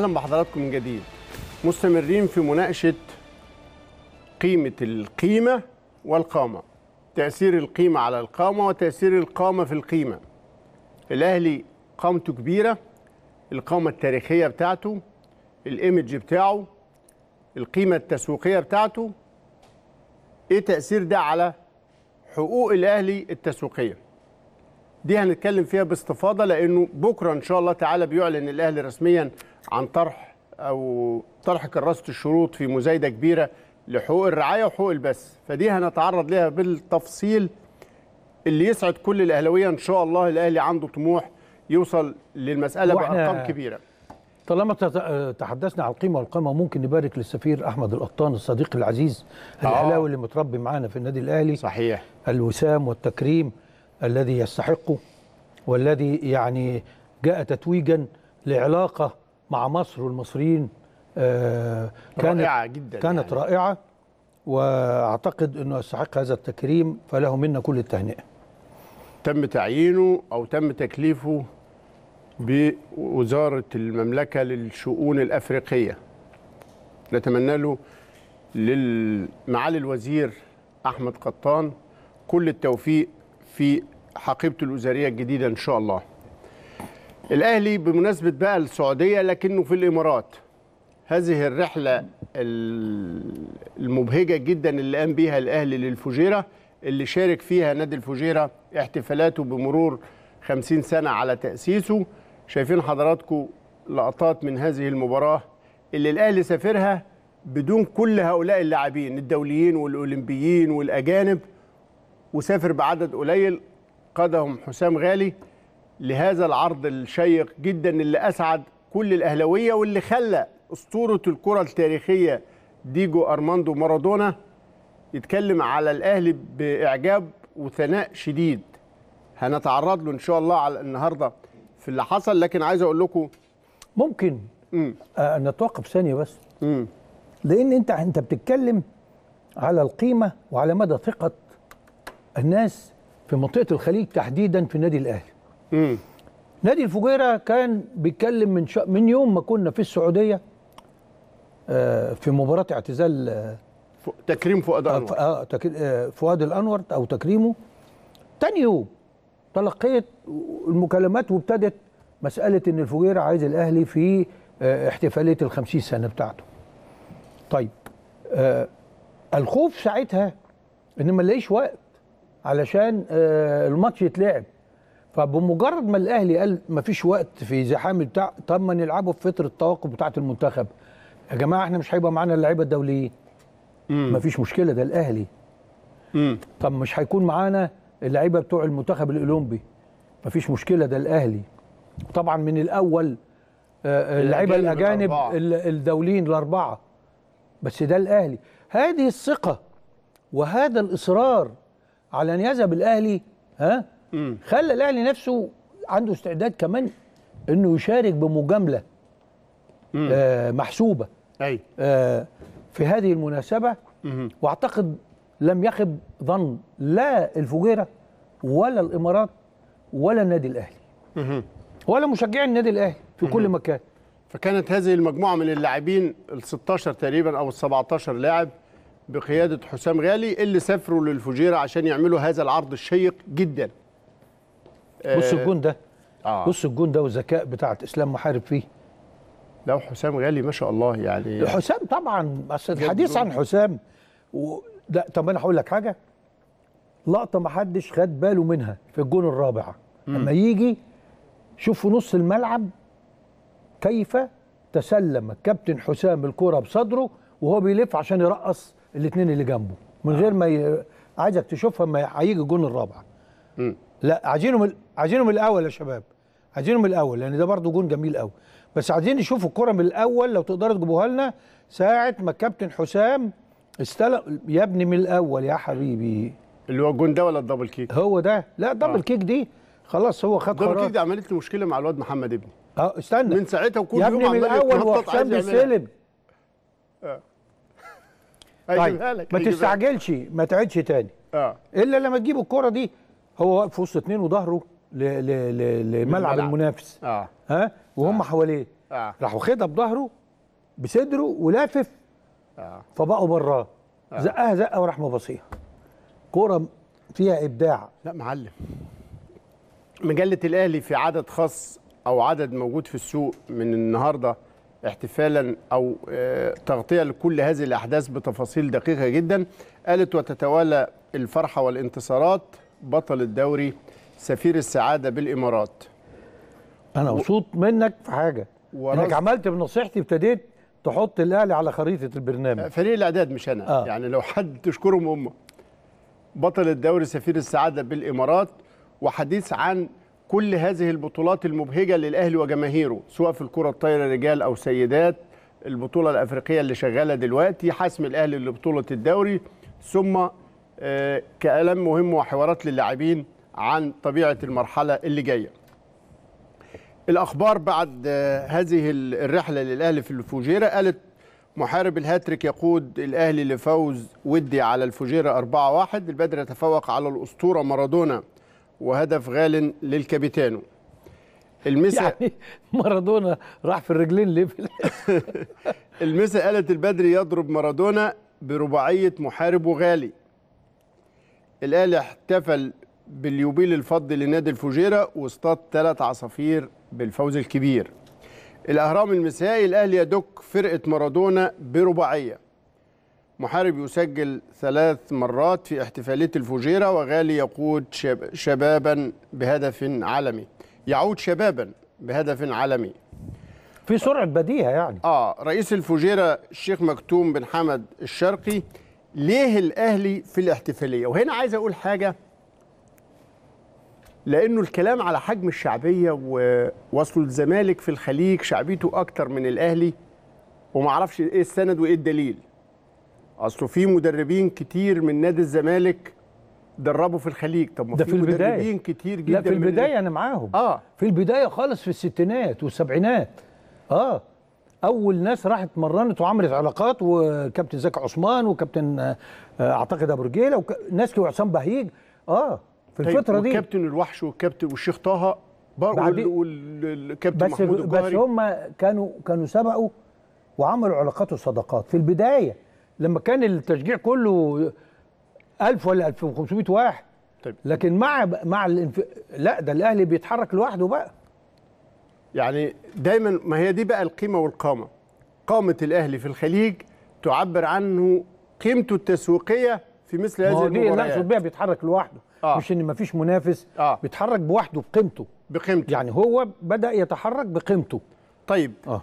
اهلا بحضراتكم من جديد مستمرين في مناقشه قيمه القيمه والقامه تاثير القيمه على القامه وتاثير القامه في القيمه الاهلي قامته كبيره القامه التاريخيه بتاعته الايمج بتاعه القيمه التسويقيه بتاعته ايه تاثير ده على حقوق الاهلي التسويقيه دي هنتكلم فيها باستفاضه لانه بكره ان شاء الله تعالى بيعلن الاهلي رسميا عن طرح او طرح كراسه الشروط في مزايده كبيره لحقوق الرعايه وحقوق البث فدي هنتعرض لها بالتفصيل اللي يسعد كل الاهلاويه ان شاء الله الاهلي عنده طموح يوصل للمساله بارقام كبيره طالما تحدثنا عن القيمه والقيمه ممكن نبارك للسفير احمد القطان الصديق العزيز آه. الاهلاوي اللي متربي معانا في النادي الاهلي صحيح الوسام والتكريم الذي يستحقه والذي يعني جاء تتويجا لعلاقة مع مصر والمصريين آه، كانت رائعة جدا يعني. كانت يعني. رائعة وأعتقد أنه يستحق هذا التكريم فله منا كل التهنئة تم تعيينه أو تم تكليفه بوزارة المملكة للشؤون الأفريقية نتمنى له لمعالي الوزير أحمد قطان كل التوفيق في حقيبته الوزاريه الجديدة إن شاء الله الأهلي بمناسبة بقى السعودية لكنه في الإمارات هذه الرحلة المبهجة جدا اللي قام بيها الأهلي للفجيرة اللي شارك فيها نادي الفجيرة احتفالاته بمرور 50 سنة على تأسيسه شايفين حضراتكم لقطات من هذه المباراة اللي الأهلي سافرها بدون كل هؤلاء اللاعبين الدوليين والأولمبيين والأجانب وسافر بعدد قليل قادهم حسام غالي لهذا العرض الشيق جدا اللي اسعد كل الاهلاويه واللي خلى اسطوره الكره التاريخيه ديجو ارماندو مارادونا يتكلم على الاهلي باعجاب وثناء شديد هنتعرض له ان شاء الله على النهارده في اللي حصل لكن عايز اقول لكم ممكن مم. آه نتوقف ثانيه بس مم. لان انت انت بتتكلم على القيمه وعلى مدى ثقه الناس في منطقه الخليج تحديدا في النادي الاهلي امم نادي الفجيره كان بيتكلم من شا... من يوم ما كنا في السعوديه آه في مباراه اعتزال آه ف... تكريم فؤاد الانور آه،, آه تك... آه فؤاد الانور او تكريمه تاني يوم تلقيت المكالمات وابتدت مساله ان الفجيره عايز الاهلي في آه احتفاليه ال 50 سنه بتاعته طيب آه الخوف ساعتها ان ما نلاقيش وقت علشان آه، الماتش يتلعب فبمجرد ما الاهلي قال مفيش وقت في زحام بتاع طب ما نلعبه في فتره التوقف بتاعه المنتخب يا جماعه احنا مش هيبقى معانا اللعيبه الدوليين مفيش مشكله ده الاهلي طب مش هيكون معانا اللعيبه بتوع المنتخب الاولمبي مفيش مشكله ده الاهلي طبعا من الاول آه، آه، اللعيبه الاجانب الدوليين الاربعه بس ده الاهلي هذه الثقه وهذا الاصرار على ان يذهب الاهلي ها خلى الاهلي نفسه عنده استعداد كمان انه يشارك بمجامله آه محسوبه أي. آه في هذه المناسبه مم. واعتقد لم يخب ظن لا الفجيره ولا الامارات ولا النادي الاهلي مم. ولا مشجعي النادي الاهلي في مم. كل مكان فكانت هذه المجموعه من اللاعبين ال 16 تقريبا او ال 17 لاعب بقيادة حسام غالي اللي سافروا للفجيرة عشان يعملوا هذا العرض الشيق جدا آه، بص الجون ده آه. بص الجون ده والذكاء بتاعة إسلام محارب فيه لو حسام غالي ما شاء الله يعني حسام طبعا بس الحديث عن حسام و... لا طب انا هقول لك حاجه لقطه ما حدش خد باله منها في الجون الرابع لما يجي شوف في نص الملعب كيف تسلم الكابتن حسام الكره بصدره وهو بيلف عشان يرقص الاثنين اللي جنبه من غير ما ي... عايزك تشوفها لما هيجي الجون الرابع لا عايزينه من عايزينه من الاول يا شباب عايزينه من الاول لان ده برضه جون جميل قوي بس عايزين نشوف الكره من الاول لو تقدروا تجيبوها لنا ساعه ما الكابتن حسام استلم يا ابني من الاول يا حبيبي اللي هو الجون ده ولا الدبل كيك هو ده لا آه. الدبل آه. كيك دي خلاص هو خد الدبل كيك دي عملت لي مشكله مع الواد محمد ابني اه استنى من ساعتها وكل يوم عمال يتنطط يا ابني من الاول وحسام بيسلم آه. طيب لك. ما تستعجلش ما تعدش تاني اه الا لما تجيب الكره دي هو واقف في وسط اتنين وظهره لملعب المنافس اه ها وهم آه. حواليه آه. راح واخدها بظهره بصدره ولافف آه. فبقوا براه آه. زقها زقه وراح مباصيها كوره فيها ابداع لا معلم مجله الاهلي في عدد خاص او عدد موجود في السوق من النهارده احتفالا او آه، تغطيه لكل هذه الاحداث بتفاصيل دقيقه جدا قالت وتتوالى الفرحه والانتصارات بطل الدوري سفير السعاده بالامارات انا مبسوط منك في حاجه انك عملت بنصيحتي ابتديت تحط الاهلي على خريطه البرنامج آه، فريق الاعداد مش انا آه. يعني لو حد تشكرهم هم بطل الدوري سفير السعاده بالامارات وحديث عن كل هذه البطولات المبهجه للاهلي وجماهيره سواء في الكره الطايره رجال او سيدات البطوله الافريقيه اللي شغاله دلوقتي حسم الاهلي لبطوله الدوري ثم آه، كلام مهم وحوارات للاعبين عن طبيعه المرحله اللي جايه الاخبار بعد آه، هذه الرحله للاهلي في الفجيره قالت محارب الهاتريك يقود الاهلي لفوز ودي على الفجيره 4-1 البدر يتفوق على الاسطوره مارادونا وهدف غال للكابيتانو المسا يعني مارادونا راح في الرجلين ليه المسا قالت البدري يضرب مارادونا برباعيه محارب وغالي الاهلي احتفل باليوبيل الفضي لنادي الفجيره واصطاد ثلاث عصافير بالفوز الكبير الاهرام المسائي الاهلي يدك فرقه مارادونا برباعيه محارب يسجل ثلاث مرات في احتفالية الفجيرة وغالي يقود شبابا بهدف عالمي يعود شبابا بهدف عالمي في سرعة بديهة يعني آه رئيس الفجيرة الشيخ مكتوم بن حمد الشرقي ليه الأهلي في الاحتفالية وهنا عايز أقول حاجة لأنه الكلام على حجم الشعبية ووصل الزمالك في الخليج شعبيته أكتر من الأهلي ومعرفش إيه السند وإيه الدليل اصله في مدربين كتير من نادي الزمالك دربوا في الخليج طب ما في, في البداية. مدربين كتير جدا لا في البدايه انا معاهم اه في البدايه خالص في الستينات والسبعينات اه اول ناس راحت اتمرنت وعملت علاقات وكابتن زكي عثمان وكابتن آه، اعتقد ابو رجيله وك... وعصام بهيج اه في طيب الفتره دي كابتن الوحش والكابتن والشيخ طه والكابتن محمود بس هم كانوا كانوا سبقوا وعملوا علاقات وصداقات في البدايه لما كان التشجيع كله 1000 ولا 1500 واحد طيب. لكن مع مع الانف... لا ده الاهلي بيتحرك لوحده بقى يعني دايما ما هي دي بقى القيمه والقامه قامه الاهلي في الخليج تعبر عنه قيمته التسويقيه في مثل هذه المباريات دي هو بيها بيتحرك لوحده آه. مش ان ما فيش منافس آه. بيتحرك بوحده بقيمته بقيمته يعني هو بدا يتحرك بقيمته طيب آه.